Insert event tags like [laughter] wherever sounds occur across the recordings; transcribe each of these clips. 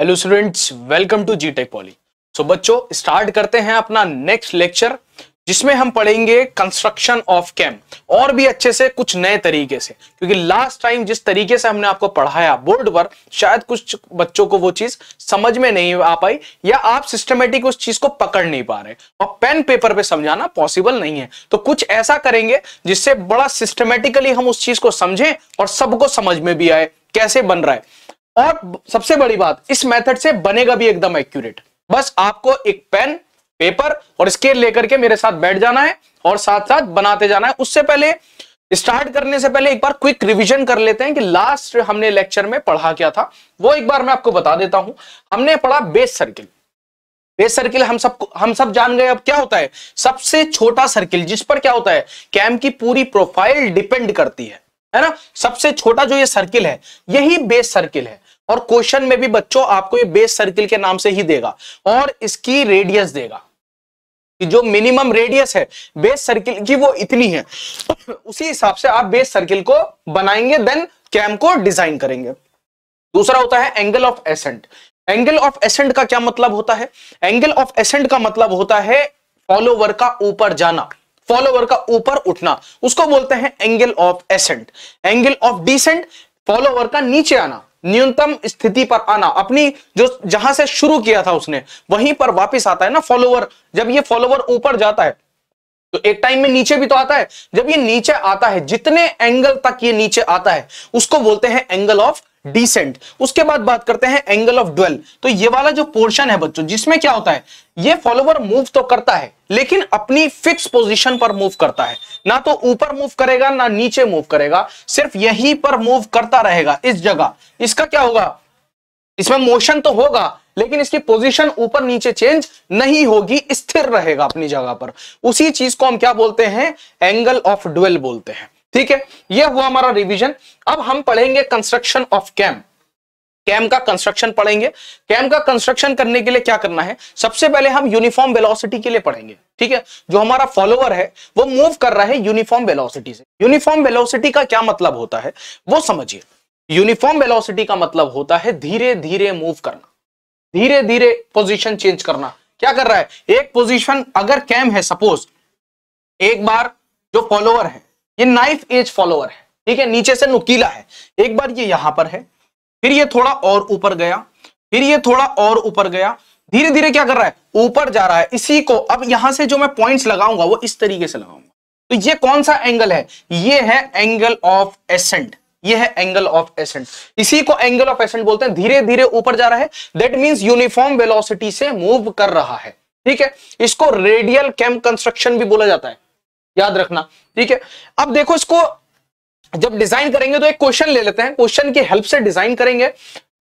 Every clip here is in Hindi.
Hello students welcome to G tech poly सो बच्चों स्टार्ट करते हैं अपना नेक्स्ट लेक्चर जिसमें हम पढ़ेंगे कंस्ट्रक्शन ऑफ कैम और भी अच्छे से कुछ नए तरीके से क्योंकि लास्ट टाइम जिस तरीके से हमने आपको पढ़ाया बोर्ड पर शायद कुछ बच्चों को वो चीज समझ में नहीं आ पाई या आप सिस्टमेटिक उस चीज को पकड़ नहीं पा रहे और पेन पेपर पे समझाना पॉसिबल नहीं है तो कुछ ऐसा करेंगे जिससे बड़ा सिस्टमेटिकली हम उस चीज को समझें और सबको समझ में भी आए कैसे बन रहा है और सबसे बड़ी बात इस मेथड से बनेगा भी एकदम एक्यूरेट बस आपको एक पेन पेपर और स्केल लेकर के मेरे साथ बैठ जाना है और साथ साथ बनाते जाना है उससे पहले स्टार्ट करने से पहले एक बार क्विक रिवीजन कर लेते हैं कि लास्ट हमने लेक्चर में पढ़ा क्या था वो एक बार मैं आपको बता देता हूं हमने पढ़ा बेस सर्किल बेस सर्किल हम सब हम सब जान गए अब क्या होता है सबसे छोटा सर्किल जिस पर क्या होता है कैम की पूरी प्रोफाइल डिपेंड करती है है ना सबसे छोटा जो ये सर्किल है यही बेस सर्किल है और क्वेश्चन में भी बच्चों आपको ये बेस सर्किल के नाम से ही देगा और इसकी रेडियस देगा कि जो मिनिमम रेडियस है बेस सर्किल की वो इतनी है उसी हिसाब से आप बेस सर्किल को बनाएंगे देन कैम को डिजाइन करेंगे दूसरा होता है angle of ascent angle of ascent का क्या मतलब होता है एंगल ऑफ एसेंट का मतलब होता है फॉलोवर का ऊपर जाना फॉलोवर का ऊपर उठना उसको बोलते हैं angle of ascent angle of descent follower का नीचे आना न्यूनतम स्थिति पर आना अपनी जो जहां से शुरू किया था उसने वहीं पर वापस आता है ना फॉलोवर जब ये फॉलोवर ऊपर जाता है तो एक टाइम में नीचे भी तो आता है जब ये नीचे आता है जितने एंगल तक ये नीचे आता है उसको बोलते हैं एंगल ऑफ डिसेंट उसके बाद बात करते हैं एंगल ऑफ ड्वेल तो ये वाला जो पोर्शन है बच्चों जिसमें क्या होता है ये फॉलोवर मूव तो करता है लेकिन अपनी फिक्स पोजीशन पर मूव करता है ना तो ऊपर मूव करेगा ना नीचे मूव करेगा सिर्फ यहीं पर मूव करता रहेगा इस जगह इसका क्या होगा इसमें मोशन तो होगा लेकिन इसकी पोजीशन ऊपर नीचे चेंज नहीं होगी स्थिर रहेगा अपनी जगह पर उसी चीज को हम क्या बोलते हैं एंगल ऑफ ड्वेल बोलते हैं ठीक है यह हुआ हमारा रिवीजन अब हम पढ़ेंगे कंस्ट्रक्शन ऑफ कैम कैम का कंस्ट्रक्शन पढ़ेंगे कैम का कंस्ट्रक्शन करने के लिए क्या करना है सबसे पहले हम यूनिफॉर्म वेलोसिटी के लिए पढ़ेंगे ठीक है जो हमारा फॉलोअर है वो मूव कर रहा है यूनिफॉर्म वेलोसिटी से यूनिफॉर्म वेलोसिटी का क्या मतलब होता है वो समझिए यूनिफॉर्म वेलोसिटी का मतलब होता है धीरे धीरे मूव करना धीरे धीरे पोजीशन चेंज करना क्या कर रहा है एक पोजीशन अगर कैम है सपोज एक बार जो फॉलोवर है ये नाइफ एज फॉलोवर है ठीक है नीचे से नुकीला है एक बार ये यहां पर है फिर ये थोड़ा और ऊपर गया फिर ये थोड़ा और ऊपर गया धीरे धीरे क्या कर रहा है ऊपर जा रहा है इसी को अब यहां से जो मैं पॉइंट्स लगाऊंगा वो इस तरीके से लगाऊंगा तो ये कौन सा एंगल है ये है एंगल ऑफ एसेंट यह है एंगल ऑफ एसेंट इसी को एंगल ऑफ एसेंट बोलते हैं धीरे धीरे ऊपर जा रहा है दैट मीन्स यूनिफॉर्म वेलोसिटी से मूव कर रहा है ठीक है इसको रेडियल कैम कंस्ट्रक्शन भी बोला जाता है याद रखना ठीक है अब देखो इसको जब डिजाइन करेंगे तो एक क्वेश्चन ले लेते हैं क्वेश्चन की हेल्प से डिजाइन करेंगे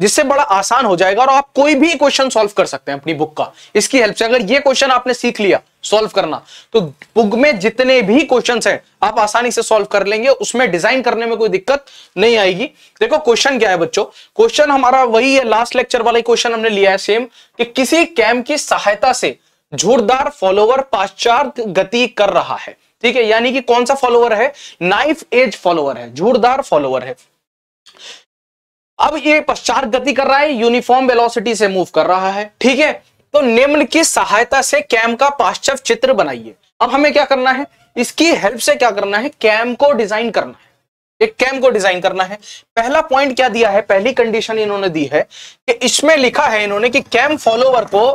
जिससे बड़ा आसान हो जाएगा और आप कोई भी क्वेश्चन सॉल्व कर सकते हैं अपनी बुक का इसकी हेल्प से अगर ये क्वेश्चन आपने सीख लिया सॉल्व करना तो पुग में जितने भी क्वेश्चन हैं आप आसानी से सॉल्व कर लेंगे उसमें डिजाइन करने में कोई दिक्कत नहीं आएगी देखो क्वेश्चन क्या है बच्चों क्वेश्चन हमारा वही है लास्ट लेक्चर वाला क्वेश्चन हमने लिया है सेम कि किसी कैम की सहायता से जोरदार फॉलोवर पाश्चात गति कर रहा है ठीक है यानी कि कौन सा फॉलोवर है नाइफ एज फॉलोवर है जोरदार फॉलोवर है अब ये पश्चात गति कर रहा है यूनिफॉर्म वेलोसिटी से मूव कर रहा है ठीक है तो निम्न की सहायता से कैम का पाश्चव चित्र बनाइए अब हमें क्या करना है इसकी हेल्प से क्या करना है कैम को डिजाइन करना है एक कैम को डिजाइन करना है पहला पॉइंट क्या दिया है पहली कंडीशन इन्होंने दी है कि इसमें लिखा है इन्होंने कि कैम फॉलोवर को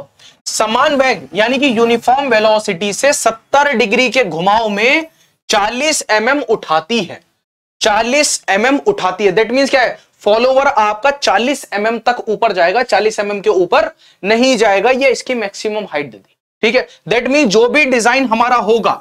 समान वेग यानी कि यूनिफॉर्म वेलोसिटी से 70 डिग्री के घुमाव में 40 एम mm उठाती है 40 एम mm उठाती है दैट मीन क्या है फॉलोवर आपका 40 एम mm तक ऊपर जाएगा 40 एम mm के ऊपर नहीं जाएगा ये इसकी मैक्सिमम हाइट दे दी ठीक है दैट मीन जो भी डिजाइन हमारा होगा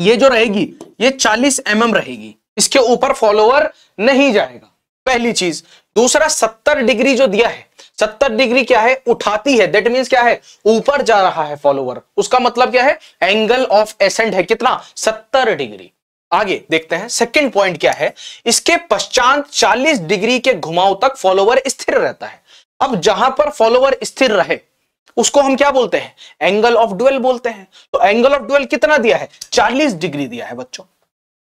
ये जो रहेगी ये 40 एम mm रहेगी इसके ऊपर फॉलोवर नहीं जाएगा पहली चीज दूसरा 70 डिग्री जो दिया है 70 डिग्री क्या है उठाती है दैट मीन क्या है ऊपर जा रहा है फॉलोवर उसका मतलब क्या है एंगल ऑफ एसेंट है कितना सत्तर डिग्री आगे देखते हैं सेकंड पॉइंट क्या है इसके पश्चात 40 डिग्री के घुमाव तक फॉलोवर स्थिर रहता है अब जहां पर फॉलोवर स्थिर रहे उसको हम क्या बोलते हैं एंगल ऑफ ड्वेल बोलते हैं तो एंगल ऑफ ड्वेल कितना दिया है 40 डिग्री दिया है बच्चों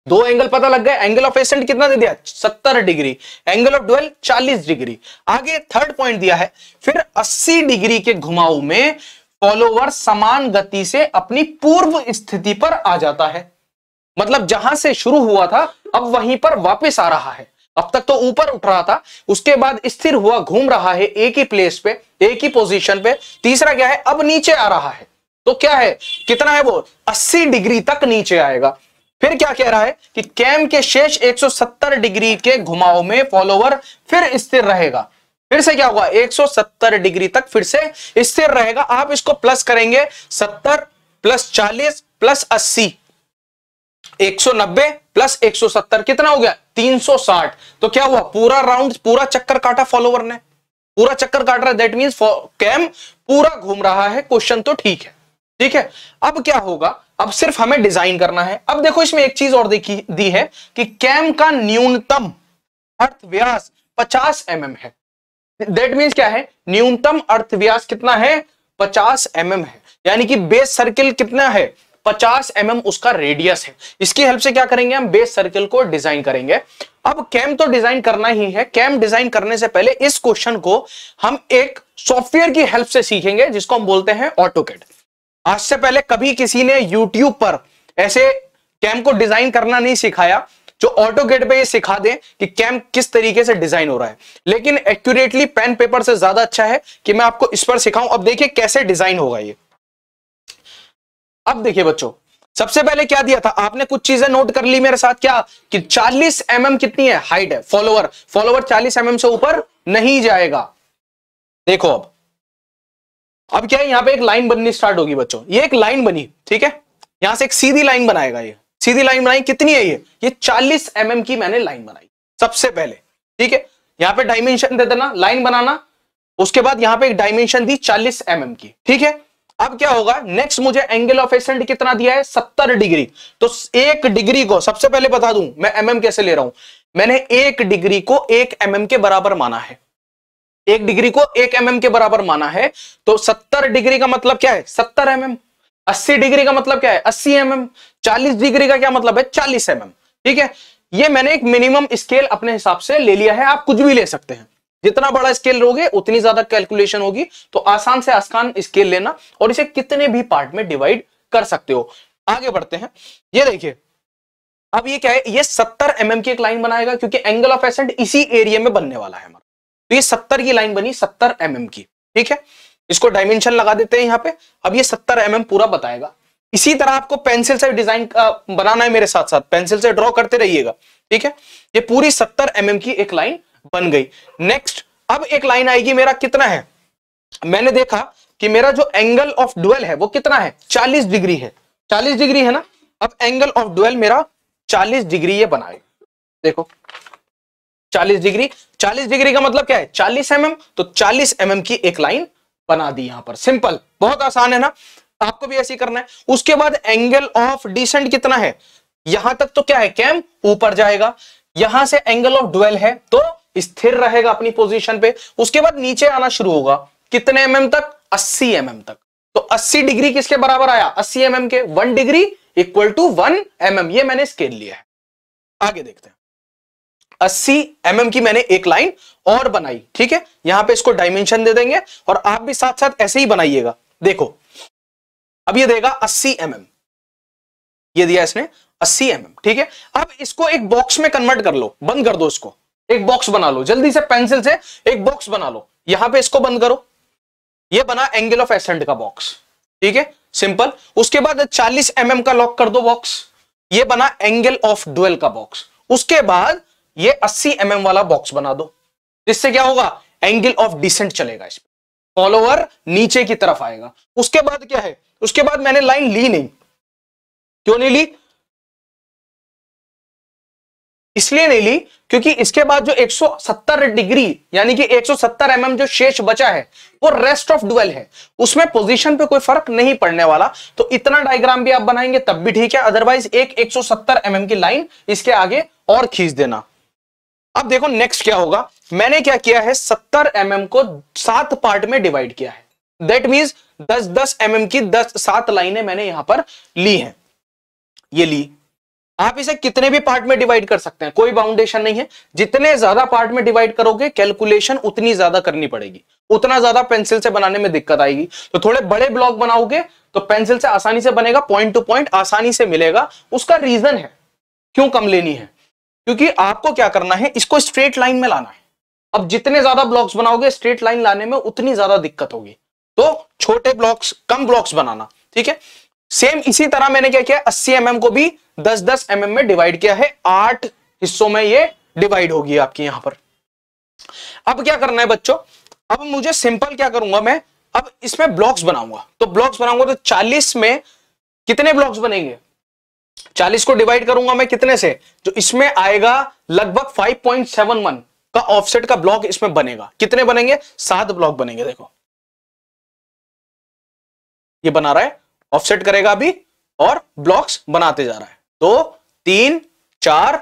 दो एंगल पता लग गए एंगल ऑफ एसेंट कितना दे दिया 70 degree angle of dwell 40 degree आगे थर्ड पॉइंट दिया है फिर 80 डिग्री के घुमाव में फॉलोवर समान गति से अपनी पूर्व स्थिति पर आ जाता है मतलब जहां से शुरू हुआ था अब वहीं पर वापस आ रहा है अब तक तो ऊपर उठ रहा था उसके बाद स्थिर हुआ घूम रहा है एक ही प्लेस पे एक ही पोजीशन पे तीसरा क्या है अब नीचे आ रहा है तो क्या है कितना है वो 80 डिग्री तक नीचे आएगा फिर क्या कह रहा है कि कैम के शेष 170 डिग्री के घुमाव में फॉलोवर फिर स्थिर रहेगा फिर से क्या होगा 170 डिग्री तक फिर से स्थिर रहेगा आप इसको प्लस करेंगे सत्तर प्लस चालीस प्लस अस्सी 190 प्लस 170 कितना हो गया 360 तो क्या हुआ पूरा राउंड पूरा चक्कर काटा फॉलोवर ने पूरा चक्कर काट रहा है दैट मीन कैम पूरा घूम रहा है क्वेश्चन तो ठीक है ठीक है अब क्या होगा अब सिर्फ हमें डिजाइन करना है अब देखो इसमें एक चीज और देखी दी है कि कैम का न्यूनतम अर्थ व्यास 50 एम mm है दैट मीन क्या है न्यूनतम अर्थ व्यास कितना है 50 एम mm है यानी कि बेस सर्किल कितना है 50 एम mm उसका रेडियस है इसकी हेल्प से क्या करेंगे हम बेस सर्किल को डिजाइन करेंगे अब कैम तो डिजाइन करना ही है कैम डिजाइन करने से पहले इस क्वेश्चन को हम एक सॉफ्टवेयर की हेल्प से सीखेंगे जिसको हम बोलते हैं ऑटोकेट आज से पहले कभी किसी ने यूट्यूब पर ऐसे कैम को डिजाइन करना नहीं सिखाया जो ऑटोकेट पे ये सिखा दें कि कैम किस तरीके से डिजाइन हो रहा है लेकिन एक्यूरेटली पेन पेपर से ज्यादा अच्छा है कि मैं आपको इस पर सिखाऊं अब देखिए कैसे डिजाइन होगा ये अब देखिए बच्चों सबसे पहले क्या दिया था आपने कुछ चीजें नोट कर ली मेरे साथ क्या कि 40 एम mm कितनी है हाइट है फॉलोवर फॉलोवर 40 एम mm से ऊपर नहीं जाएगा देखो अब अब क्या है यहां पे एक लाइन बननी स्टार्ट होगी बच्चों ये एक लाइन बनी ठीक है यहां से एक सीधी लाइन बनाएगा ये सीधी लाइन बनाई कितनी है ये ये चालीस एम mm की मैंने लाइन बनाई सबसे पहले ठीक है यहां पर डायमेंशन दे देना लाइन बनाना उसके बाद यहां पर एक डायमेंशन दी चालीस एम mm की ठीक है अब क्या होगा नेक्स्ट मुझे एंगल ऑफ एसेंट कितना दिया है सत्तर डिग्री तो एक डिग्री को सबसे पहले बता दूं मैं एम mm कैसे ले रहा हूं मैंने एक डिग्री को एक एम mm के बराबर माना है एक डिग्री को एक एम mm के बराबर माना है तो सत्तर डिग्री का मतलब क्या है सत्तर एम एम अस्सी डिग्री का मतलब क्या है अस्सी एम एम चालीस डिग्री का क्या मतलब है चालीस एमएम एम ठीक है ये मैंने एक मिनिमम स्केल अपने हिसाब से ले लिया है आप कुछ भी ले सकते हैं जितना बड़ा स्केल लोगे उतनी ज्यादा कैलकुलेशन होगी तो आसान से आसान स्केल लेना और इसे कितने भी पार्ट में डिवाइड कर सकते हो आगे बढ़ते हैं ये देखिए अब ये क्या है ये 70 एमएम mm की एक लाइन बनाएगा क्योंकि एंगल ऑफ एसेंट इसी एरिया में बनने वाला है हमारा तो ये 70 की लाइन बनी 70 एमएम mm की ठीक है इसको डायमेंशन लगा देते हैं यहाँ पे अब ये 70 एमएम mm पूरा बताएगा इसी तरह आपको पेंसिल से डिजाइन बनाना है मेरे साथ साथ पेंसिल से ड्रॉ करते रहिएगा ठीक है ये पूरी एम एमएम की एक लाइन बन गई नेक्स्ट अब एक लाइन आएगी मेरा कितना है मैंने देखा कि मेरा जो एंगल ऑफ डुअल है वो कितना है 40 डिग्री है 40 डिग्री है ना अब एंगल ऑफ डुअल मेरा 40 डिग्री ये बनाए देखो 40 डिग्री 40 डिग्री का मतलब क्या है 40 एम mm, तो 40 एम mm की एक लाइन बना दी यहां पर सिंपल बहुत आसान है ना आपको भी ऐसे करना है उसके बाद एंगल ऑफ डिसेंट कितना है यहां तक तो क्या है कैम ऊपर जाएगा यहां से एंगल ऑफ डुअल है तो स्थिर रहेगा अपनी पोजीशन पे उसके बाद नीचे आना शुरू होगा कितने एम mm तक 80 एम mm तक तो 80 डिग्री किसके बराबर आया 80 एम mm के 1 डिग्री इक्वल टू 1 एम ये मैंने स्केल लिया है आगे देखते हैं 80 mm की मैंने एक लाइन और बनाई ठीक है यहां पे इसको डायमेंशन दे देंगे और आप भी साथ साथ ऐसे ही बनाइएगा देखो अब ये देगा 80 एमएम mm. ये दिया इसने 80 एमएम mm, ठीक है अब इसको एक बॉक्स में कन्वर्ट कर लो बंद कर दो इसको एक बॉक्स बना लो जल्दी से पेंसिल से एक बॉक्स बना लो यहां पे इसको बंद करो ये बना एंगल ऑफ एसेंट का बॉक्स ठीक है सिंपल उसके बाद 40 एम mm का लॉक कर दो बॉक्स ये बना एंगल ऑफ डुअल का बॉक्स उसके बाद ये 80 एम mm वाला बॉक्स बना दो इससे क्या होगा एंगल ऑफ डिसेंट चलेगा इस पर फॉलोअर नीचे की तरफ आएगा उसके बाद क्या है उसके बाद मैंने लाइन ली नहीं क्यों नहीं ली इसलिए नहीं ली क्योंकि इसके बाद जो 170 डिग्री यानी कि 170 सौ mm जो शेष बचा है वो रेस्ट ऑफ डुअल है उसमें पोजीशन पे कोई फर्क नहीं पड़ने वाला तो इतना डायग्राम भी आप बनाएंगे तब भी ठीक है अदरवाइज एक 170 एमएम mm की लाइन इसके आगे और खींच देना अब देखो नेक्स्ट क्या होगा मैंने क्या किया है सत्तर एम mm को सात पार्ट में डिवाइड किया है दैट मीन दस दस एम की दस सात लाइने मैंने यहां पर ली है ये ली आप इसे कितने भी पार्ट में डिवाइड कर सकते हैं कोई बाउंडेशन नहीं है जितने ज्यादा पार्ट में डिवाइड करोगे कैलकुलेशन उतनी ज्यादा करनी पड़ेगी उतना ज्यादा पेंसिल से बनाने में दिक्कत आएगी तो थोड़े बड़े ब्लॉक बनाओगे तो पेंसिल से आसानी से बनेगा पॉइंट टू पॉइंट आसानी से मिलेगा उसका रीजन है क्यों कम लेनी है क्योंकि आपको क्या करना है इसको स्ट्रेट लाइन में लाना है अब जितने ज्यादा ब्लॉक्स बनाओगे स्ट्रेट लाइन लाने में उतनी ज्यादा दिक्कत होगी तो छोटे ब्लॉक्स कम ब्लॉक्स बनाना ठीक है सेम इसी तरह मैंने क्या किया 80 एम mm को भी 10 10 एम mm में डिवाइड किया है आठ हिस्सों में ये डिवाइड होगी आपकी यहां पर अब क्या करना है बच्चों अब मुझे सिंपल क्या करूंगा मैं अब इसमें ब्लॉक्स बनाऊंगा तो ब्लॉक्स बनाऊंगा तो 40 में कितने ब्लॉक्स बनेंगे 40 को डिवाइड करूंगा मैं कितने से जो इसमें आएगा लगभग 5.71 का ऑफसेट का ब्लॉक इसमें बनेगा कितने बनेंगे सात ब्लॉक बनेंगे देखो ये बना रहा है ऑफसेट करेगा अभी और ब्लॉक्स बनाते जा रहा है दो तीन चार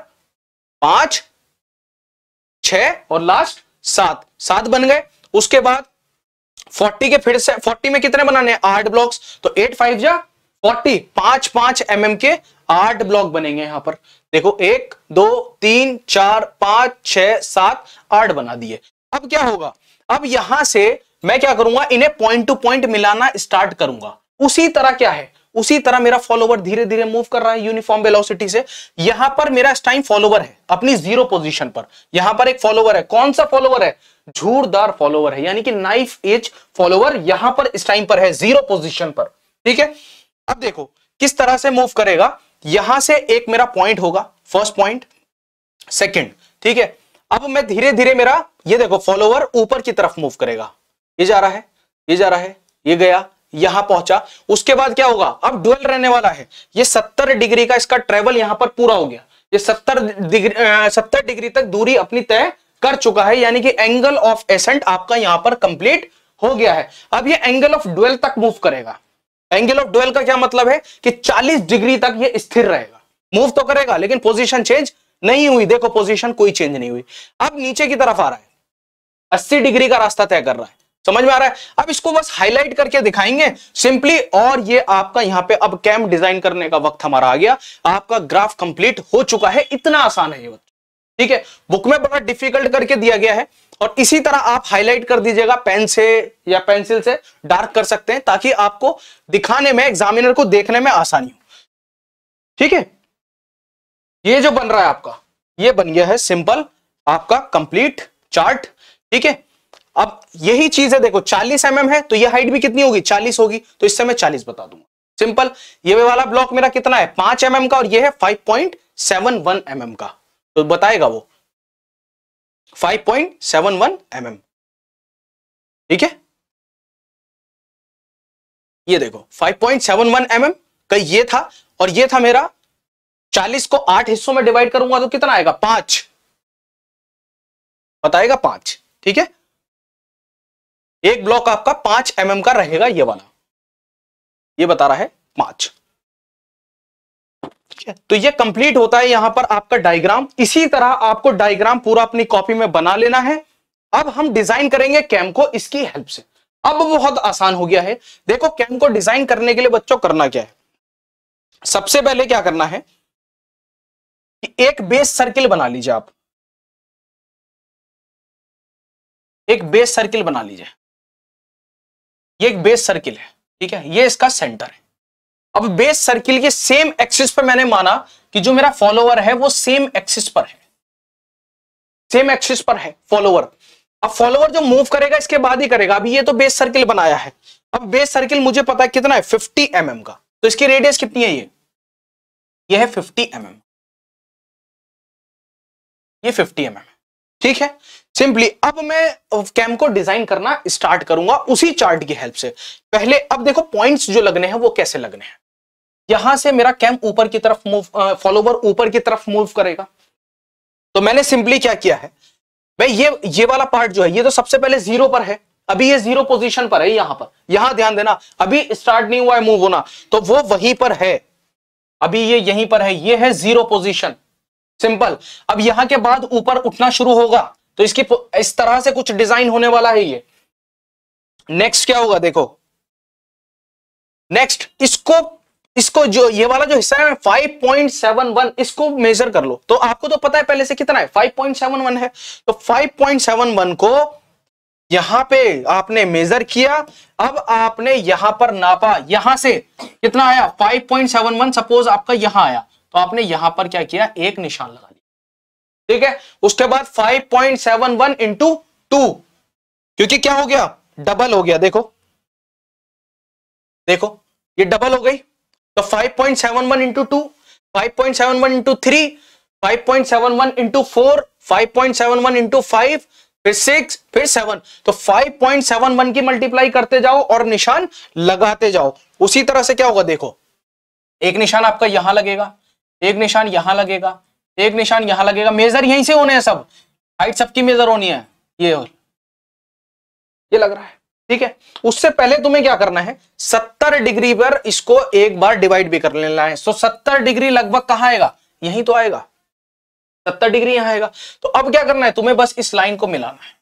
पांच छ और लास्ट सात सात बन गए उसके बाद फोर्टी के फिर से फोर्टी में कितने बनाने हैं आठ ब्लॉक्स तो एट फाइव जा फोर्टी पांच पांच एम mm के आठ ब्लॉक बनेंगे यहां पर देखो एक दो तीन चार पांच छ सात आठ बना दिए अब क्या होगा अब यहां से मैं क्या करूंगा इन्हें पॉइंट टू पॉइंट मिलाना स्टार्ट करूंगा उसी तरह क्या है उसी तरह मेरा फॉलोवर धीरे धीरे मूव कर रहा है यूनिफॉर्म वेलोसिटी से यहां पर मेरा इस टाइम फॉलोवर है अपनी जीरो पोजीशन पर यहां पर एक फॉलोवर है कौन सा फॉलोवर है झूरदार फॉलोवर है यानी कि नाइफ एज फॉलोवर यहां पर इस टाइम पर है जीरो पोजीशन पर ठीक है अब देखो किस तरह से मूव करेगा यहां से एक मेरा पॉइंट होगा फर्स्ट पॉइंट सेकेंड ठीक है अब मैं धीरे धीरे मेरा ये देखो फॉलोवर ऊपर की तरफ मूव करेगा ये जा रहा है ये जा रहा है ये गया यहां पहुंचा उसके बाद क्या होगा अब डुअल रहने वाला है ये सत्तर डिग्री का इसका ट्रेवल यहां पर पूरा हो गया ये सत्तर डिग्री सत्तर डिग्री तक दूरी अपनी तय कर चुका है यानी कि एंगल ऑफ एसेंट आपका यहां पर कंप्लीट हो गया है अब ये एंगल ऑफ डुअल तक मूव करेगा एंगल ऑफ डुअल का क्या मतलब है कि चालीस डिग्री तक यह स्थिर रहेगा मूव तो करेगा लेकिन पोजीशन चेंज नहीं हुई देखो पोजीशन कोई चेंज नहीं हुई अब नीचे की तरफ आ रहा है 80 डिग्री का रास्ता तय कर रहा है समझ में आ रहा है अब इसको बस हाईलाइट करके दिखाएंगे सिंपली और ये आपका यहाँ पे अब कैम डिजाइन करने का वक्त हमारा आ गया आपका ग्राफ कंप्लीट हो चुका है इतना आसान है ये ठीक है बुक में बड़ा डिफिकल्ट करके दिया गया है और इसी तरह आप हाईलाइट कर दीजिएगा पेन से या पेंसिल से डार्क कर सकते हैं ताकि आपको दिखाने में एग्जामिनर को देखने में आसानी हो ठीक है ये जो बन रहा है आपका ये बन गया है सिंपल आपका कंप्लीट चार्ट ठीक है अब यही चीज है देखो 40 एम mm है तो ये हाइट भी कितनी होगी 40 होगी तो इससे मैं 40 बता दूंगा सिंपल ये वाला ब्लॉक मेरा कितना है 5 एम mm का और ये है 5.71 पॉइंट mm का तो बताएगा वो 5.71 पॉइंट mm. ठीक है ये देखो 5.71 पॉइंट mm का ये था और ये था मेरा 40 को आठ हिस्सों में डिवाइड करूंगा तो कितना आएगा पांच बताएगा पांच ठीक है एक ब्लॉक आपका पांच एम mm का रहेगा ये वाला ये बता रहा है पांच तो ये कंप्लीट होता है यहां पर आपका डायग्राम इसी तरह आपको डायग्राम पूरा अपनी कॉपी में बना लेना है अब हम डिजाइन करेंगे कैम को इसकी हेल्प से अब बहुत आसान हो गया है देखो कैम को डिजाइन करने के लिए बच्चों करना क्या है सबसे पहले क्या करना है कि एक बेस सर्किल बना लीजिए आप एक बेस सर्किल बना लीजिए ये एक बेस सर्किल है ठीक है ये इसका सेंटर है अब बेस सर्किल के सेम एक्सिस पर मैंने माना कि जो मेरा फॉलोवर है वो सेम एक्सिस पर है सेम एक्सिस पर है फॉलोवर अब फॉलोवर जो मूव करेगा इसके बाद ही करेगा अभी ये तो बेस सर्किल बनाया है अब बेस सर्किल मुझे पता है कितना है फिफ्टी एम mm का तो इसकी रेडियस कितनी है ये ये है फिफ्टी एम mm. ये फिफ्टी एम mm. ठीक है सिंपली अब मैं कैम uh, को डिजाइन करना स्टार्ट करूंगा उसी चार्ट की हेल्प से पहले अब देखो पॉइंट्स जो लगने हैं वो कैसे लगने हैं यहां से मेरा कैम ऊपर की तरफ मूव फॉलोवर uh, ऊपर की तरफ मूव करेगा तो मैंने सिंपली क्या किया है भाई ये ये वाला पार्ट जो है ये तो सबसे पहले जीरो पर है अभी ये जीरो पोजीशन पर है यहां पर यहां ध्यान देना अभी स्टार्ट नहीं हुआ है मूव होना तो वो वहीं पर है अभी ये यहीं पर है ये है जीरो पोजीशन सिंपल अब यहां के बाद ऊपर उठना शुरू होगा तो इसकी इस तरह से कुछ डिजाइन होने वाला है ये नेक्स्ट क्या होगा देखो नेक्स्ट इसको इसको जो ये वाला जो हिस्सा है फाइव पॉइंट सेवन वन इसको मेजर कर लो तो आपको तो पता है पहले से कितना है फाइव पॉइंट सेवन वन है तो फाइव पॉइंट सेवन वन को यहां पे आपने मेजर किया अब आपने यहां पर नापा यहां से कितना आया five point seven one suppose आपका यहां आया तो आपने यहां पर क्या किया एक निशान लगा ठीक है उसके बाद 5.71 point seven one into two क्योंकि क्या हो गया डबल हो गया देखो देखो ये डबल हो गई तो 5.71 point seven one into two five point seven one into three five point seven one into four five point seven one into five फिर सिक्स फिर सेवन तो फाइव पॉइंट सेवन वन की मल्टीप्लाई करते जाओ और निशान लगाते जाओ उसी तरह से क्या होगा देखो एक निशान आपका यहां लगेगा एक निशान यहां लगेगा एक निशान यहां लगेगा मेजर यहीं से होने हैं सब हाइट सबकी मेजर होनी है ये और ये लग रहा है ठीक है उससे पहले तुम्हें क्या करना है 70 डिग्री पर इसको एक बार डिवाइड भी कर लेना है सो 70 डिग्री लगभग कहां आएगा यहीं तो आएगा 70 डिग्री यहां आएगा तो अब क्या करना है तुम्हें बस इस लाइन को मिलाना है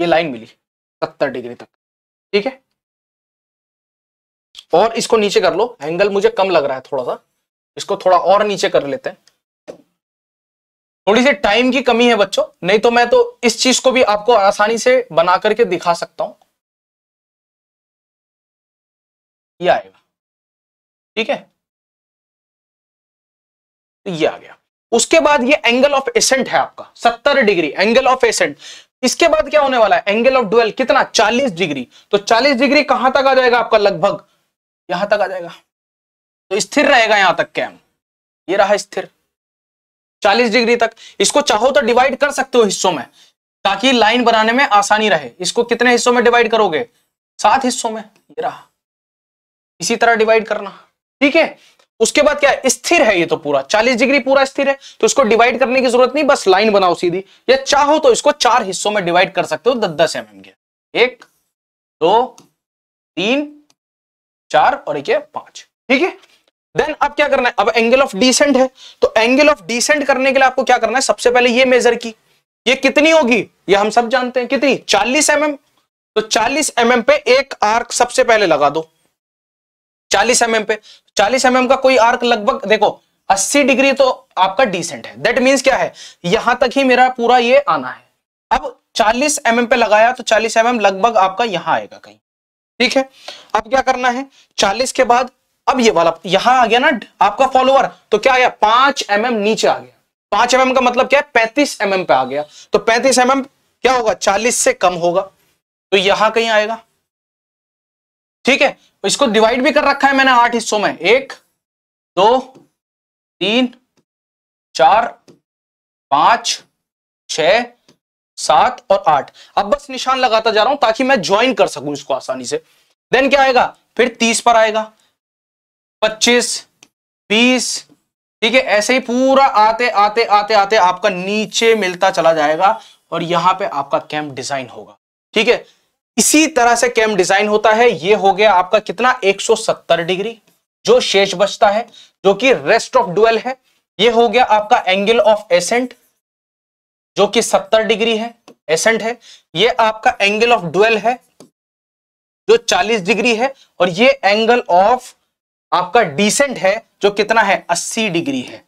ये लाइन मिली 70 डिग्री तक ठीक है और इसको नीचे कर लो एंगल मुझे कम लग रहा है थोड़ा सा इसको थोड़ा और नीचे कर लेते हैं थोड़ी सी टाइम की कमी है बच्चों नहीं तो मैं तो इस चीज को भी आपको आसानी से बना करके दिखा सकता हूं ये आएगा ठीक है तो ये आ गया उसके बाद ये एंगल ऑफ एसेंट है आपका सत्तर डिग्री एंगल ऑफ एसेंट इसके बाद क्या होने वाला है एंगल ऑफ ड्वेल कितना चालीस डिग्री तो चालीस डिग्री कहां तक आ जाएगा आपका लगभग यहां तक आ जाएगा तो स्थिर रहेगा यहां तक कैम ये रहा स्थिर 40 डिग्री तक इसको चाहो तो डिवाइड कर सकते हो हिस्सों में ताकि लाइन बनाने में आसानी रहे इसको कितने हिस्सों में डिवाइड करोगे सात हिस्सों में ये रहा इसी तरह डिवाइड करना ठीक है उसके बाद क्या स्थिर है ये तो पूरा 40 डिग्री पूरा स्थिर है तो इसको डिवाइड करने की जरूरत नहीं बस लाइन बनाओ सीधी या चाहो तो इसको चार हिस्सों में डिवाइड कर सकते हो दस दस mm एम के एक दो तीन चार और एक पांच ठीक है देन अब क्या करना है अब एंगल ऑफ डिसेंट है तो एंगल ऑफ डिसेंट करने के लिए आपको क्या करना है सबसे पहले ये मेजर की ये कितनी होगी ये हम सब जानते हैं कितनी 40 एम mm. तो 40 एम mm पे एक आर्क सबसे पहले लगा दो 40 एम mm पे 40 एम mm का कोई आर्क लगभग देखो 80 डिग्री तो आपका डिसेंट है दैट मीन्स क्या है यहां तक ही मेरा पूरा ये आना है अब 40 एम mm पे लगाया तो 40 एम mm लगभग आपका यहां आएगा कहीं ठीक है अब क्या करना है 40 के बाद अब ये वाला यहां आ गया ना आपका फॉलोअर तो क्या आ गया पांच एम mm नीचे आ गया पांच एम mm का मतलब क्या है पैंतीस एम mm पे आ गया तो पैंतीस एम mm क्या होगा चालीस से कम होगा तो यहां कहीं आएगा ठीक है तो इसको डिवाइड भी कर रखा है मैंने आठ हिस्सों में एक दो तीन चार पांच छ सात और आठ अब बस निशान लगाता जा रहा हूं ताकि मैं ज्वाइन कर सकूं इसको आसानी से देन क्या आएगा फिर तीस पर आएगा पच्चीस बीस ठीक है ऐसे ही पूरा आते आते आते आते आपका नीचे मिलता चला जाएगा और यहां पे आपका कैम्प डिजाइन होगा ठीक है इसी तरह से कैम्प डिजाइन होता है ये हो गया आपका कितना 170 डिग्री जो शेष बचता है जो कि रेस्ट ऑफ डुअल है ये हो गया आपका एंगल ऑफ एसेंट जो कि 70 डिग्री है एसेंट है ये आपका एंगल ऑफ डुअल है जो 40 डिग्री है और ये एंगल ऑफ आपका डिसेंट है जो कितना है 80 डिग्री है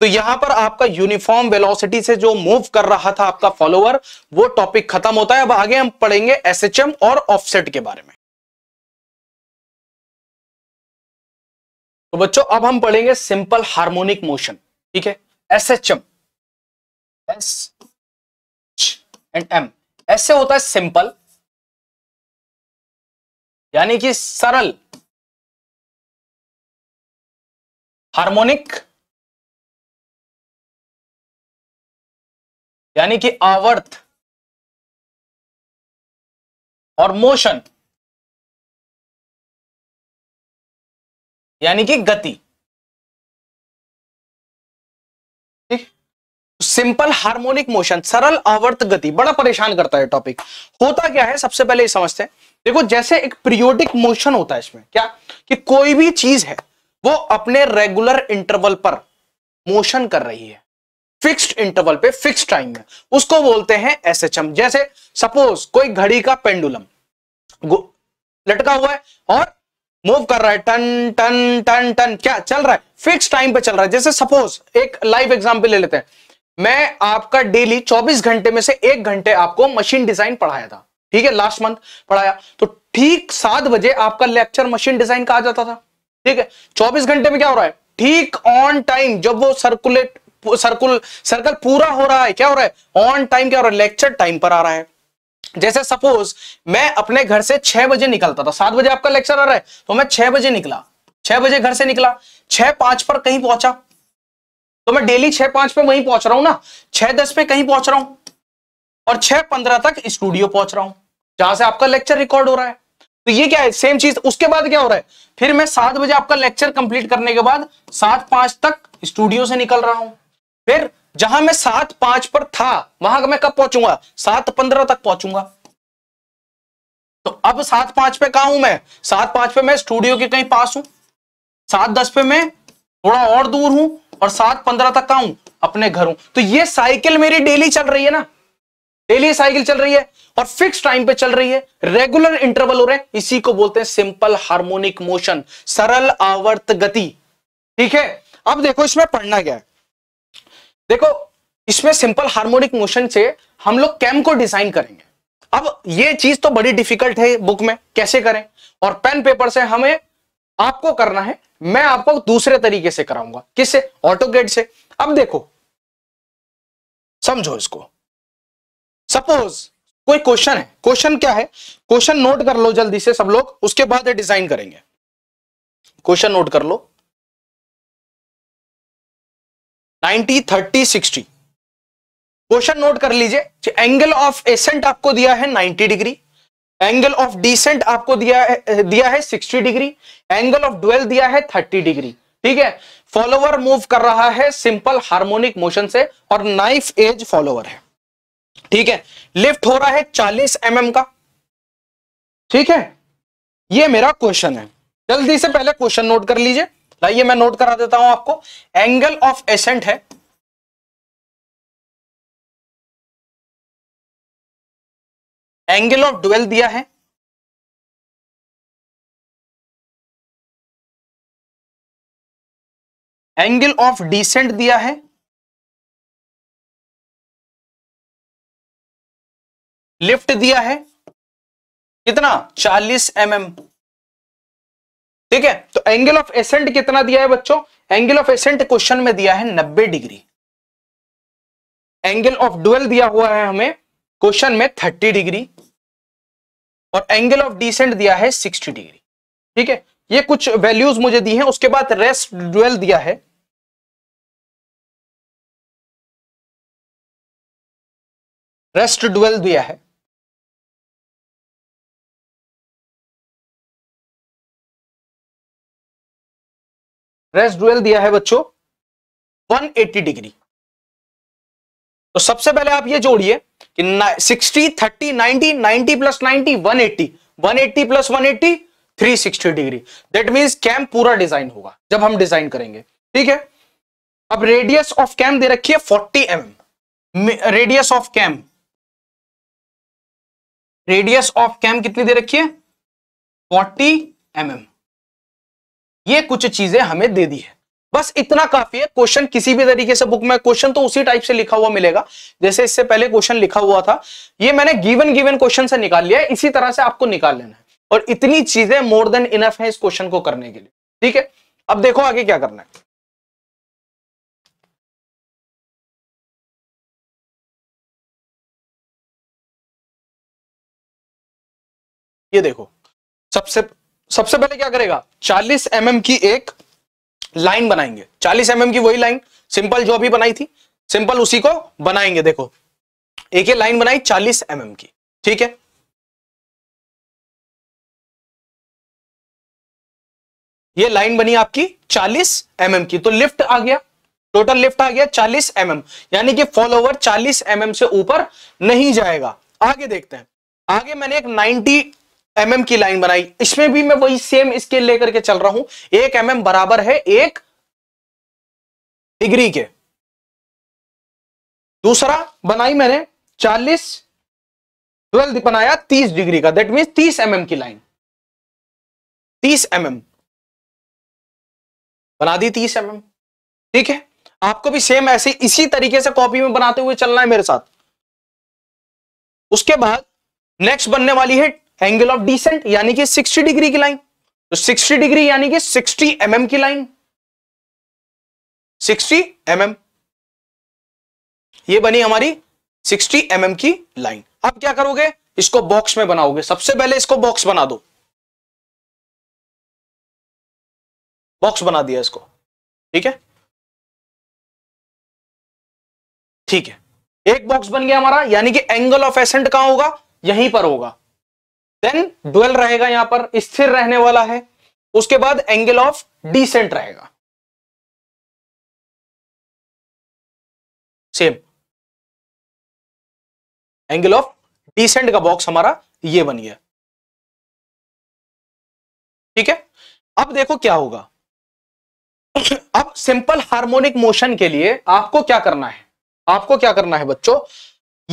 तो यहां पर आपका यूनिफॉर्म वेलोसिटी से जो मूव कर रहा था आपका फॉलोअर वो टॉपिक खत्म होता है अब आगे हम पढ़ेंगे एसएचएम और ऑफसेट के बारे में तो बच्चों अब हम पढ़ेंगे सिंपल हार्मोनिक मोशन ठीक है एसएचएम एस एंड एम ऐसे होता है सिंपल यानी कि सरल हार्मोनिक यानी कि आवर्त और मोशन यानी कि गति सिंपल हार्मोनिक मोशन सरल आवर्त गति बड़ा परेशान करता है टॉपिक होता क्या है सबसे पहले ये समझते हैं देखो जैसे एक पीरियोडिक मोशन होता है इसमें क्या कि कोई भी चीज है वो अपने रेगुलर इंटरवल पर मोशन कर रही है फिक्स्ड इंटरवल पे फिक्स टाइम में उसको बोलते हैं एस एच एम जैसे सपोज कोई घड़ी का पेंडुलम लटका हुआ है और मूव कर रहा है टन टन टन टन क्या चल रहा है फिक्स टाइम पे चल रहा है जैसे सपोज एक लाइव एग्जाम्पल ले लेते हैं मैं आपका डेली 24 घंटे में से एक घंटे आपको मशीन डिजाइन पढ़ाया था ठीक है लास्ट मंथ पढ़ाया तो ठीक सात बजे आपका लेक्चर मशीन डिजाइन का आ जाता था ठीक है चौबीस घंटे में क्या हो रहा है ठीक ऑन टाइम जब वो सर्कुलेट सर्कुल सर्कल पूरा हो रहा है क्या हो रहा है ऑन टाइम क्या हो रहा है लेक्चर टाइम पर आ रहा है जैसे सपोज मैं अपने घर से छह बजे निकलता था सात बजे आपका लेक्चर आ रहा है तो मैं छह बजे निकला छह बजे घर से निकला छह पांच पर कहीं पहुंचा तो मैं डेली छह पांच पे वहीं पहुंच रहा हूं ना छह दस पे कहीं पहुंच रहा हूं और छह पंद्रह तक स्टूडियो पहुंच रहा हूं जहां से आपका लेक्चर रिकॉर्ड हो रहा है तो ये क्या है सेम चीज उसके बाद क्या हो रहा है फिर मैं सात बजे आपका लेक्चर कंप्लीट करने के बाद सात पांच तक स्टूडियो से निकल रहा हूं फिर जहां मैं सात पांच पर था वहां मैं कब पहुंचूंगा सात पंद्रह तक पहुंचूंगा तो अब सात पांच पे कहा हूं मैं सात पांच पे मैं स्टूडियो के कहीं पास हूं सात दस पे मैं थोड़ा और दूर हूं और सात पंद्रह तक कहा हूं अपने घर हूं तो ये साइकिल मेरी डेली चल रही है ना डेली साइकिल चल रही है और फिक्स टाइम पे चल रही है रेगुलर इंटरवल हो रहे हैं इसी को बोलते हैं सिंपल हार्मोनिक मोशन सरल आवर्त गति ठीक है अब देखो इसमें पढ़ना क्या है देखो इसमें सिंपल हार्मोनिक मोशन से हम लोग कैम को डिजाइन करेंगे अब ये चीज तो बड़ी डिफिकल्ट है बुक में कैसे करें और पेन पेपर से हमें आपको करना है मैं आपको दूसरे तरीके से कराऊंगा किससे ऑटोगेट से अब देखो समझो इसको सपोज कोई क्वेश्चन है क्वेश्चन क्या है क्वेश्चन नोट कर लो जल्दी से सब लोग उसके बाद डिजाइन करेंगे क्वेश्चन नोट कर लो 90 30 60 क्वेश्चन नोट कर लीजिए एंगल ऑफ एसेंट आपको दिया है 90 डिग्री एंगल ऑफ डिसेंट आपको दिया है दिया है 60 डिग्री एंगल ऑफ ड्वेल्व दिया है 30 डिग्री ठीक है फॉलोवर मूव कर रहा है सिंपल हार्मोनिक मोशन से और नाइफ एज फॉलोवर है ठीक है लिफ्ट हो रहा है 40 एम mm का ठीक है ये मेरा क्वेश्चन है जल्दी से पहले क्वेश्चन नोट कर लीजिए लाइए मैं नोट करा देता हूं आपको एंगल ऑफ एसेंट है एंगल ऑफ ड्वेल दिया है एंगल ऑफ डिसेंट दिया है लिफ्ट दिया है कितना 40 एम mm. ठीक है तो एंगल ऑफ एसेंट कितना दिया है बच्चों एंगल ऑफ एसेंट क्वेश्चन में दिया है 90 डिग्री एंगल ऑफ डुअल दिया हुआ है हमें क्वेश्चन में 30 डिग्री और एंगल ऑफ डिसेंट दिया है 60 डिग्री ठीक है ये कुछ वैल्यूज मुझे दी हैं उसके बाद रेस्ट डुअल दिया है रेस्ट डुअल दिया है रेस्ट डुएल दिया है बच्चों 180 डिग्री तो सबसे पहले आप ये जोड़िए कि 60 30 90 90 plus 90 180 180 plus 180 360 degree that mean cam पूरा डिजाइन होगा जब हम डिजाइन करेंगे ठीक है अब रेडियस ऑफ कैम दे रखी है M M radius of cam radius of cam कितनी दे रखी है 40 एम mm. ये कुछ चीजें हमें दे दी है बस इतना काफी है क्वेश्चन किसी भी तरीके से बुक में क्वेश्चन तो उसी टाइप से लिखा हुआ मिलेगा जैसे इससे पहले क्वेश्चन लिखा हुआ था ये मैंने गिवन गिवन क्वेश्चन से निकाल लिया इसी तरह से आपको निकाल लेना है और इतनी चीजें मोर देन इनफ है इस क्वेश्चन को करने के लिए ठीक है अब देखो आगे क्या करना है ये देखो सबसे सबसे पहले क्या करेगा 40 एम mm की एक लाइन बनाएंगे 40 एम mm की वही लाइन सिंपल जो अभी बनाई थी सिंपल उसी को बनाएंगे देखो एक ही लाइन बनाई 40 एम mm की ठीक है ये लाइन बनी आपकी 40 एम mm की तो लिफ्ट आ गया टोटल लिफ्ट आ गया 40 एम mm यानी कि फॉलोवर 40 एम mm से ऊपर नहीं जाएगा आगे देखते हैं आगे मैंने एक 90 एम mm की लाइन बनाई इसमें भी मैं वही सेम स्केल लेकर के चल रहा हूं एक एमएम mm बराबर है एक डिग्री के दूसरा बनाई मैंने चालीस ट्वेल्थ बनाया तीस डिग्री का दैट मीन 30 एमएम mm की लाइन तीस एमएम mm. बना दी तीस एम mm. ठीक है आपको भी सेम ऐसे इसी तरीके से कॉपी में बनाते हुए चलना है मेरे साथ उसके बाद नेक्स्ट बनने वाली है एंगल ऑफ डिसेंट यानी कि 60 डिग्री की लाइन तो 60 डिग्री यानी कि 60 एम mm की लाइन 60 एम mm. ये बनी हमारी 60 एम mm की लाइन अब क्या करोगे इसको बॉक्स में बनाओगे सबसे पहले इसको बॉक्स बना दो बॉक्स बना दिया इसको ठीक है ठीक है एक बॉक्स बन गया हमारा यानी कि एंगल ऑफ एसेंट कहां होगा यहीं पर होगा देन ड्वेल रहेगा यहां पर स्थिर रहने वाला है उसके बाद एंगल ऑफ डिसेंट रहेगा सेम एंगल ऑफ डिसेंट का बॉक्स हमारा ये बन गया ठीक है अब देखो क्या होगा अब सिंपल हार्मोनिक मोशन के लिए आपको क्या करना है आपको क्या करना है बच्चों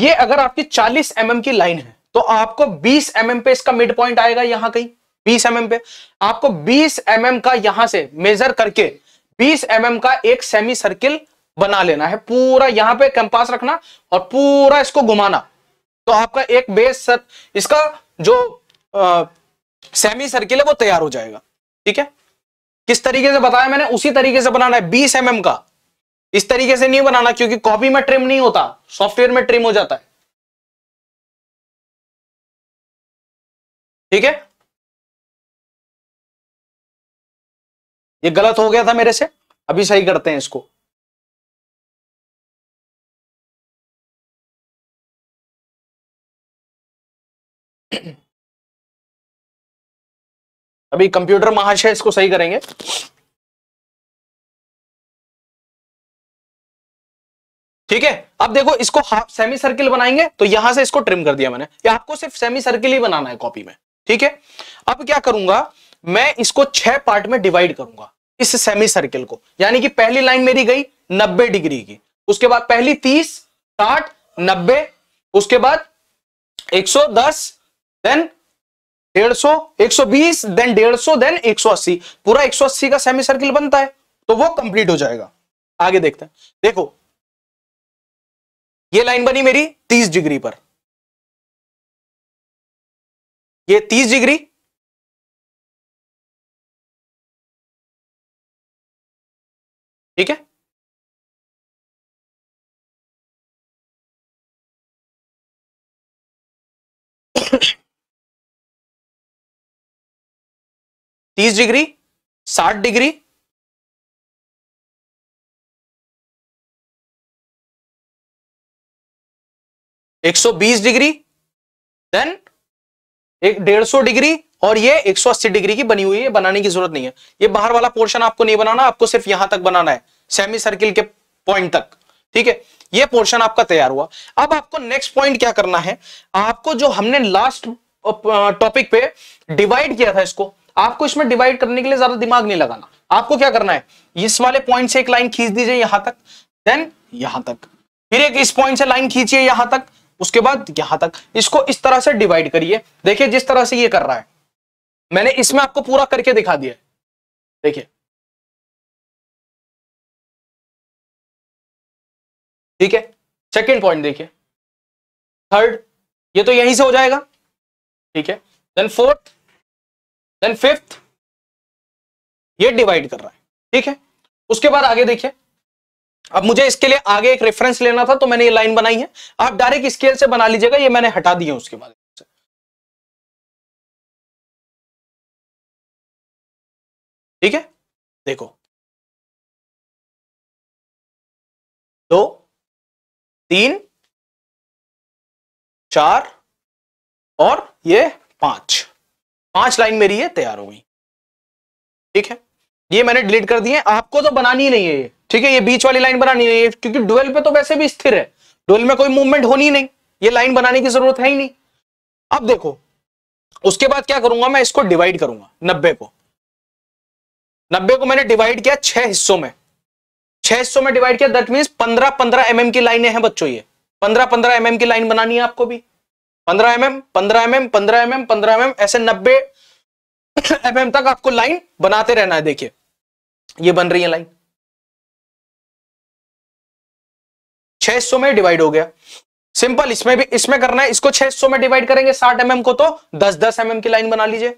ये अगर आपकी 40 एमएम mm की लाइन है तो आपको 20 mm पे इसका मिड पॉइंट आएगा यहां कहीं 20 mm पे आपको 20 mm का यहां से मेजर करके 20 mm का एक सेमी सर्किल बना लेना है पूरा यहां पे कैंपास रखना और पूरा इसको घुमाना तो आपका एक बेस सर, इसका जो आ, सेमी सर्किल है वो तैयार हो जाएगा ठीक है किस तरीके से बताया मैंने उसी तरीके से बनाना है बीस एम mm का इस तरीके से नहीं बनाना क्योंकि कॉपी में ट्रिम नहीं होता सॉफ्टवेयर में ट्रिम हो जाता है ठीक है ये गलत हो गया था मेरे से अभी सही करते हैं इसको अभी कंप्यूटर महाशय इसको सही करेंगे ठीक है अब देखो इसको हाफ सेमी सर्किल बनाएंगे तो यहां से इसको ट्रिम कर दिया मैंने ये आपको सिर्फ सेमी सर्किल ही बनाना है कॉपी में ठीक है अब क्या करूंगा मैं इसको छह पार्ट में डिवाइड करूंगा इस सेमी सर्किल को यानी कि पहली लाइन मेरी गई नब्बे डिग्री की उसके बाद पहली तीस साठ नब्बे उसके बाद एक सौ दस देन डेढ़ सौ एक सौ बीस देन डेढ़ सौ देन एक सौ अस्सी पूरा एक सौ अस्सी का सेमी सर्किल बनता है तो वो कंप्लीट हो जाएगा आगे देखते हैं देखो ये लाइन बनी मेरी तीस डिग्री पर ये तीस डिग्री ठीक है तीस डिग्री साठ डिग्री एक सौ बीस डिग्री देन एक डेढ़ सौ डिग्री और ये 180 डिग्री की बनी हुई है बनाने की जरूरत नहीं है ये बाहर वाला पोर्शन आपको नहीं बनाना आपको सिर्फ यहां तक बनाना है सेमी सर्किल के पॉइंट तक ठीक है ये पोर्शन आपका तैयार हुआ अब आपको नेक्स्ट पॉइंट क्या करना है आपको जो हमने लास्ट टॉपिक पे डिवाइड किया था इसको आपको इसमें डिवाइड करने के लिए ज्यादा दिमाग नहीं लगाना आपको क्या करना है इस वाले पॉइंट से एक लाइन खींच दीजिए यहां तक देन यहां तक फिर एक इस पॉइंट से लाइन खींचिए यहां तक उसके बाद यहां तक इसको इस तरह से डिवाइड करिए देखिए जिस तरह से ये कर रहा है मैंने इसमें आपको पूरा करके दिखा दिया देखिए ठीक है सेकेंड पॉइंट देखिए थर्ड ये तो यहीं से हो जाएगा ठीक है देन फोर्थ देन फिफ्थ ये डिवाइड कर रहा है ठीक है उसके बाद आगे देखिए अब मुझे इसके लिए आगे एक रेफरेंस लेना था तो मैंने ये लाइन बनाई है आप डायरेक्ट स्केल से बना लीजिएगा ये मैंने हटा दिए उसके बाद ठीक है देखो दो तीन चार और ये पांच पांच लाइन मेरी ये तैयार हो गई ठीक है ये मैंने डिलीट कर दी है आपको तो बनानी नहीं है ये ठीक है ये बीच वाली लाइन बनानी है क्योंकि डुअल पे तो वैसे भी स्थिर है डुअल में कोई मूवमेंट होनी नहीं ये लाइन बनाने की जरूरत है ही नहीं अब देखो उसके बाद क्या करूंगा मैं इसको डिवाइड करूंगा नब्बे को नब्बे को मैंने डिवाइड किया छह हिस्सों में छह हिस्सों में डिवाइड किया दैट मीन्स पंद्रह पंद्रह एमएम की लाइनें हैं बच्चों ये पंद्रह पंद्रह एमएम की लाइन बनानी है आपको भी पंद्रह एमएम पंद्रह एमएम पंद्रह एमएम पंद्रह एमएम ऐसे नब्बे एमएम [coughs] तक आपको लाइन बनाते रहना है देखिए ये बन रही है लाइन 600 में डिवाइड हो गया सिंपल इसमें भी इसमें करना है इसको 600 में डिवाइड करेंगे 60 एमएम mm को तो 10 10 एमएम mm की लाइन बना लीजिए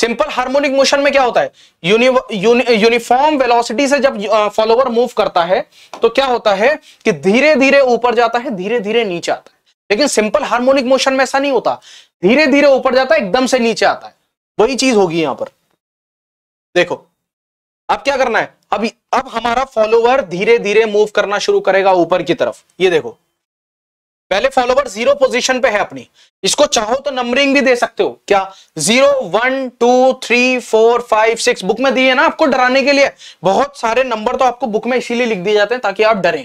सिंपल हार्मोनिक मोशन में क्या होता है यूनि, यूनि, यूनिफॉर्म वेलोसिटी से जब फॉलोवर मूव करता है तो क्या होता है कि धीरे धीरे ऊपर जाता है धीरे धीरे नीचे आता है लेकिन सिंपल हार्मोनिक मोशन में ऐसा नहीं होता धीरे धीरे ऊपर जाता है एकदम से नीचे आता है वही चीज होगी यहां पर देखो अब क्या करना है अब अब हमारा फॉलोवर धीरे धीरे मूव करना शुरू करेगा ऊपर की तरफ ये देखो पहले फॉलोवर जीरो पोजीशन पे है अपनी इसको चाहो तो नंबरिंग भी दे सकते हो क्या zero one two three four five six book में दिए ना आपको डराने के लिए बहुत सारे नंबर तो आपको बुक में इसीलिए लिख दिए जाते हैं ताकि आप डरें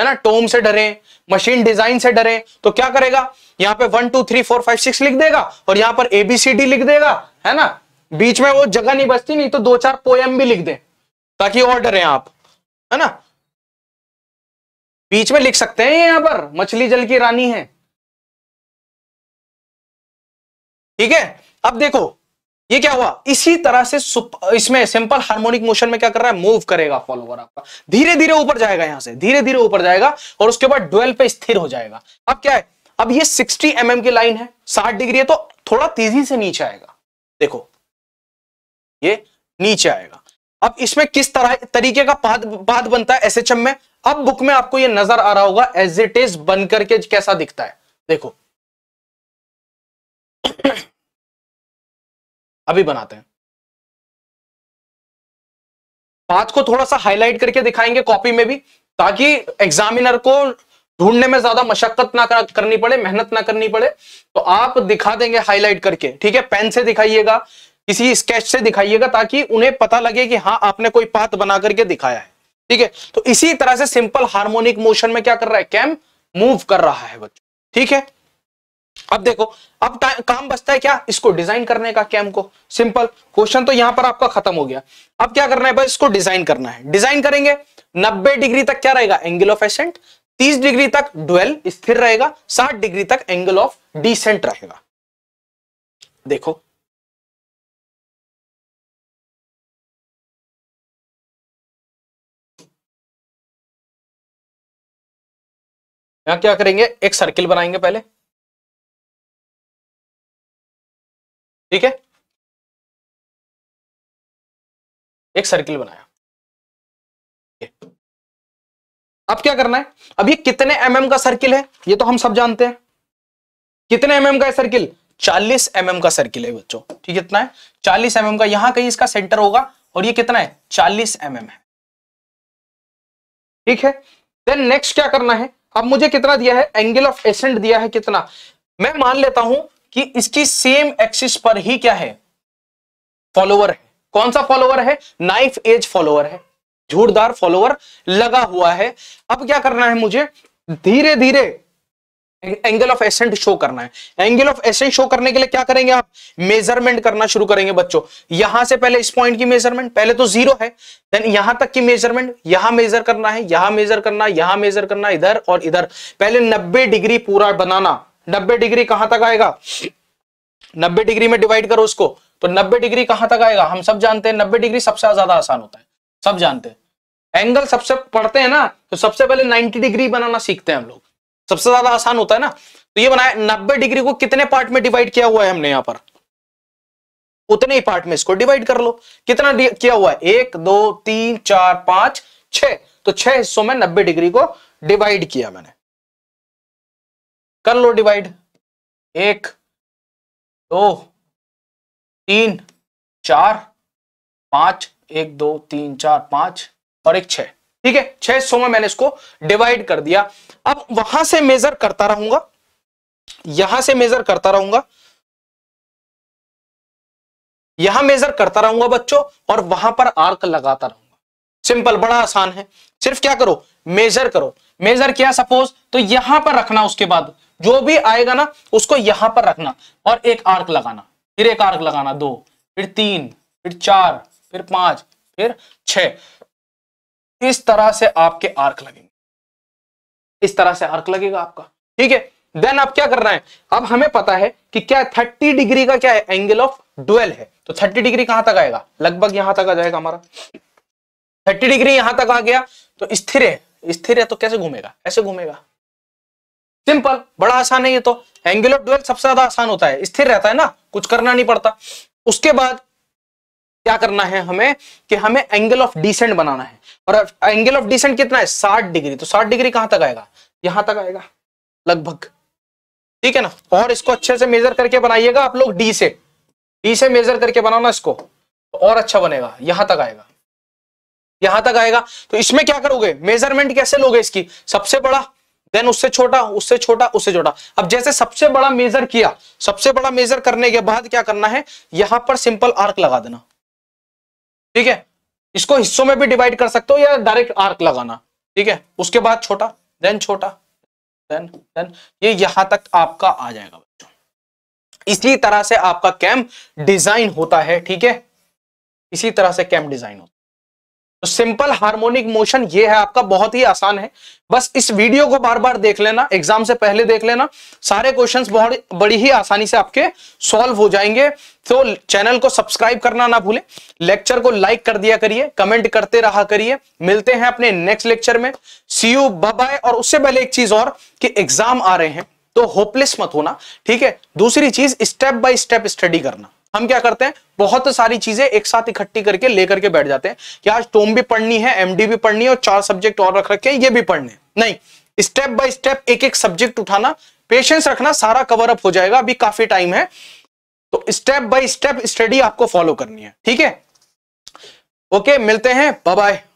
है ना टोम से डरे मशीन डिजाइन से डरे तो क्या करेगा यहाँ पे one two three four five six लिख देगा और यहाँ पर एबीसीडी लिख देगा है ना बीच में वो जगह नहीं बचती नहीं तो दो चार पोएम भी लिख दे ताकि और डरे आप है ना बीच में लिख सकते हैं यहां पर मछली जल की रानी है ठीक है अब देखो ये क्या हुआ इसी तरह से इसमें सिंपल हार्मोनिक मोशन में क्या कर रहा है मूव करेगा फॉलोवर आपका धीरे धीरे ऊपर जाएगा यहां से धीरे धीरे ऊपर जाएगा और उसके बाद ड्वेल्व पे स्थिर हो जाएगा अब क्या है अब ये 60 एम mm की लाइन है 60 डिग्री है तो थोड़ा तेजी से नीचे आएगा देखो ये नीचे आएगा अब इसमें किस तरह तरीके का पाद, पाद बनता है एसएचएम में अब बुक में आपको ये नजर आ रहा होगा एज इट इज बन करके कैसा दिखता है देखो [coughs] अभी बनाते हैं बात को थोड़ा सा हाईलाइट करके दिखाएंगे कॉपी में भी ताकि एग्जामिनर को ढूंढने में ज्यादा मशक्कत ना करनी पड़े मेहनत ना करनी पड़े तो आप दिखा देंगे हाईलाइट करके ठीक है पेन से दिखाइएगा किसी स्केच से दिखाइएगा ताकि उन्हें पता लगे कि हाँ आपने कोई पाथ बना करके दिखाया है ठीक है तो इसी तरह से सिंपल हार्मोनिक मोशन में क्या कर रहा है कैम मूव कर रहा है बच्चों ठीक है अब देखो अब काम बचता है क्या इसको डिजाइन करने का कैम को सिंपल क्वेश्चन तो यहां पर आपका खत्म हो गया अब क्या करना है बस इसको डिजाइन करना है डिजाइन करेंगे 90 डिग्री तक क्या रहेगा एंगल ऑफ एसेंट 30 डिग्री तक डुएल स्थिर रहेगा 60 डिग्री तक एंगल ऑफ डिसेंट रहेगा देखो यहां क्या करेंगे एक सर्किल बनाएंगे पहले ठीक है एक सर्किल बनाया अब क्या करना है अब ये कितने एम mm का सर्किल है ये तो हम सब जानते हैं कितने एम mm का है सर्किल 40 एम mm का सर्किल है बच्चों ठीक है कितना है 40 एम mm का यहां कहीं इसका सेंटर होगा और ये कितना है 40 एम mm है ठीक है देन नेक्स्ट क्या करना है अब मुझे कितना दिया है एंगल ऑफ एसेंट दिया है कितना मैं मान लेता हूं कि इसकी सेम एक्सिस पर ही क्या है फॉलोवर है कौन सा फॉलोअर है नाइफ एज फॉलोअर है झूठदार फॉलोवर लगा हुआ है अब क्या करना है मुझे धीरे धीरे एंगल ऑफ एसेंट शो करना है एंगल ऑफ एसेंट शो करने के लिए क्या करेंगे आप मेजरमेंट करना शुरू करेंगे बच्चों यहां से पहले इस पॉइंट की मेजरमेंट पहले तो जीरो है देन यहां तक की मेजरमेंट यहां मेजर करना है यहां मेजर करना यहां मेजर करना इधर और इधर पहले नब्बे डिग्री पूरा बनाना नब्बे डिग्री कहां तक आएगा नब्बे डिग्री में डिवाइड करो उसको तो नब्बे डिग्री कहां तक आएगा हम सब जानते हैं नब्बे डिग्री सबसे ज्यादा आसान होता है सब जानते हैं एंगल सबसे पढ़ते हैं ना तो सबसे पहले 90 डिग्री बनाना सीखते हैं हम लोग सबसे ज्यादा आसान होता है ना तो ये बनाया नब्बे डिग्री को कितने पार्ट में डिवाइड किया हुआ है हमने यहां पर उतने ही पार्ट में इसको डिवाइड कर लो कितना किया हुआ है एक दो तीन चार पांच छ तो छह हिस्सों में नब्बे डिग्री को डिवाइड किया मैंने कर लो डिवाइड एक दो तीन चार पांच एक दो तीन चार पांच और एक छह ठीक है छह सौ में मैंने इसको डिवाइड कर दिया अब वहां से मेजर करता रहूंगा यहां से मेजर करता रहूंगा यहां मेजर करता रहूंगा बच्चों और वहां पर आर्क लगाता रहूंगा सिंपल बड़ा आसान है सिर्फ क्या करो मेजर करो मेजर किया सपोज तो यहां पर रखना उसके बाद जो भी आएगा ना उसको यहां पर रखना और एक आर्क लगाना फिर एक आर्क लगाना दो फिर तीन फिर चार फिर पांच फिर छह इस तरह से आपके आर्क लगेंगे इस तरह से आर्क लगेगा आपका ठीक है देन आप क्या करना है अब हमें पता है कि क्या थर्टी डिग्री का क्या है एंगल ऑफ डुअल है तो थर्टी डिग्री कहां तक आएगा लगभग यहां तक आ जाएगा हमारा थर्टी डिग्री यहां तक आ गया तो स्थिर है स्थिर है तो कैसे घूमेगा ऐसे घूमेगा सिंपल बड़ा आसान है ये तो एंगल ऑफ डुवेल सबसे ज्यादा आसान होता है स्थिर रहता है ना कुछ करना नहीं पड़ता उसके बाद क्या करना है हमें कि हमें एंगल ऑफ डिसेंट बनाना है और एंगल ऑफ डिसेंट कितना है साठ डिग्री तो साठ डिग्री कहां तक आएगा यहां तक आएगा लगभग ठीक है ना और इसको अच्छे से मेजर करके बनाइएगा आप लोग डी से डी से मेजर करके बनाओ ना इसको तो और अच्छा बनेगा यहां तक आएगा यहां तक आएगा तो इसमें क्या करोगे मेजरमेंट कैसे लोगे इसकी सबसे बड़ा देन उससे छोटा उससे छोटा उससे छोटा अब जैसे सबसे बड़ा मेजर किया सबसे बड़ा मेजर करने के बाद क्या करना है यहां पर सिंपल आर्क लगा देना ठीक है इसको हिस्सों में भी डिवाइड कर सकते हो या डायरेक्ट आर्क लगाना ठीक है उसके बाद छोटा देन छोटा देन देन ये यहां तक आपका आ जाएगा बच्चों इसी तरह से आपका कैम्प डिजाइन होता है ठीक है इसी तरह से कैम्प डिजाइन होता है तो सिंपल हार्मोनिक मोशन ये है आपका बहुत ही आसान है बस इस वीडियो को बार बार देख लेना एग्जाम से पहले देख लेना सारे क्वेश्चंस बहुत बड़ी ही आसानी से आपके सॉल्व हो जाएंगे तो चैनल को सब्सक्राइब करना ना भूलें लेक्चर को लाइक कर दिया करिए कमेंट करते रहा करिए मिलते हैं अपने नेक्स्ट लेक्चर में सी यू बाय और उससे पहले एक चीज और कि एग्जाम आ रहे हैं तो होपलेस मत होना ठीक है दूसरी चीज स्टेप बाय स्टेप स्टडी करना हम क्या करते हैं बहुत सारी चीजें एक साथ इकट्ठी करके लेकर के बैठ जाते हैं कि आज टोम भी पढ़नी है एमडी भी पढ़नी है और चार सब्जेक्ट और रख रखे हैं ये भी पढ़ने नहीं स्टेप बाय स्टेप एक एक सब्जेक्ट उठाना पेशेंस रखना सारा कवर अप हो जाएगा अभी काफी टाइम है तो स्टेप बाय स्टेप स्टडी आपको फॉलो करनी है ठीक है ओके मिलते हैं बाय बाय